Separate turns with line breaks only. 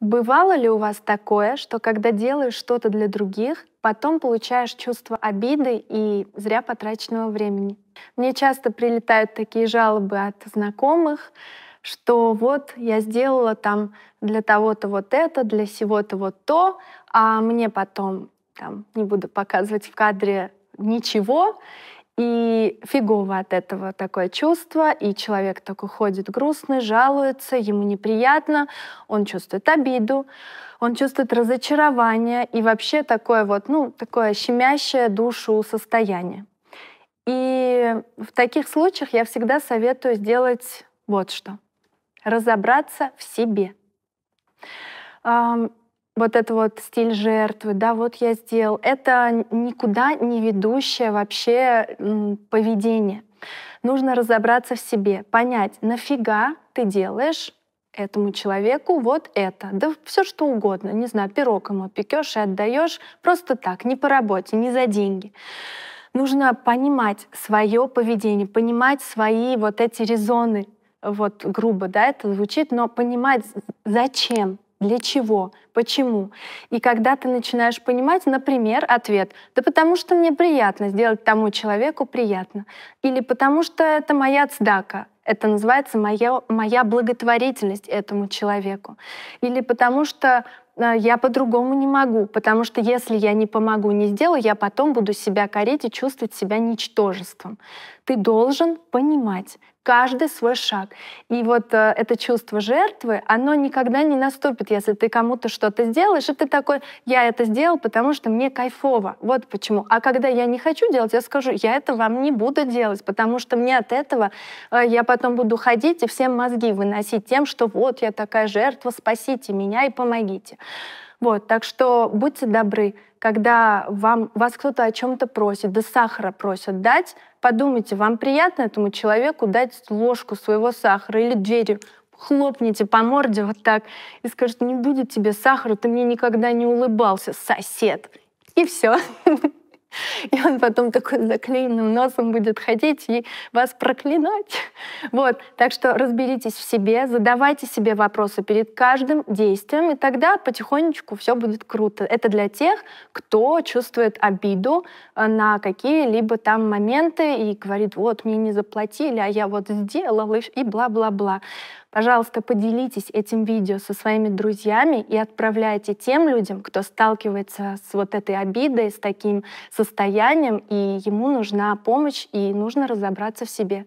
Бывало ли у вас такое, что когда делаешь что-то для других, потом получаешь чувство обиды и зря потраченного времени? Мне часто прилетают такие жалобы от знакомых, что вот я сделала там для того-то вот это, для сего-то вот то, а мне потом там, не буду показывать в кадре ничего, и фигово от этого такое чувство, и человек такой ходит грустный, жалуется, ему неприятно, он чувствует обиду, он чувствует разочарование и вообще такое вот, ну, такое щемящее душу состояние. И в таких случаях я всегда советую сделать вот что. Разобраться в себе вот это вот стиль жертвы, да, вот я сделал, это никуда не ведущее вообще поведение. Нужно разобраться в себе, понять, нафига ты делаешь этому человеку вот это, да все что угодно, не знаю, пирог ему пекешь и отдаешь просто так, не по работе, не за деньги. Нужно понимать свое поведение, понимать свои вот эти резоны, вот грубо, да, это звучит, но понимать, зачем для чего, почему. И когда ты начинаешь понимать, например, ответ, да потому что мне приятно сделать тому человеку приятно, или потому что это моя цдака, это называется моя, моя благотворительность этому человеку, или потому что э, я по-другому не могу, потому что если я не помогу, не сделаю, я потом буду себя корить и чувствовать себя ничтожеством. Ты должен понимать, каждый свой шаг. И вот э, это чувство жертвы, оно никогда не наступит, если ты кому-то что-то сделаешь, и ты такой, я это сделал, потому что мне кайфово. Вот почему. А когда я не хочу делать, я скажу, я это вам не буду делать, потому что мне от этого э, я потом буду ходить и всем мозги выносить тем, что вот я такая жертва, спасите меня и помогите. Вот, так что будьте добры, когда вам, вас кто-то о чем-то просит, да сахара просят дать, подумайте, вам приятно этому человеку дать ложку своего сахара или дверью хлопните по морде вот так и скажет не будет тебе сахара, ты мне никогда не улыбался, сосед. И все. И он потом такой заклеенным носом будет ходить и вас проклинать. Вот. Так что разберитесь в себе, задавайте себе вопросы перед каждым действием, и тогда потихонечку все будет круто. Это для тех, кто чувствует обиду э, на какие-либо там моменты и говорит, вот, мне не заплатили, а я вот сделал, и бла-бла-бла. Пожалуйста, поделитесь этим видео со своими друзьями и отправляйте тем людям, кто сталкивается с вот этой обидой, с таким состоянием, и ему нужна помощь, и нужно разобраться в себе.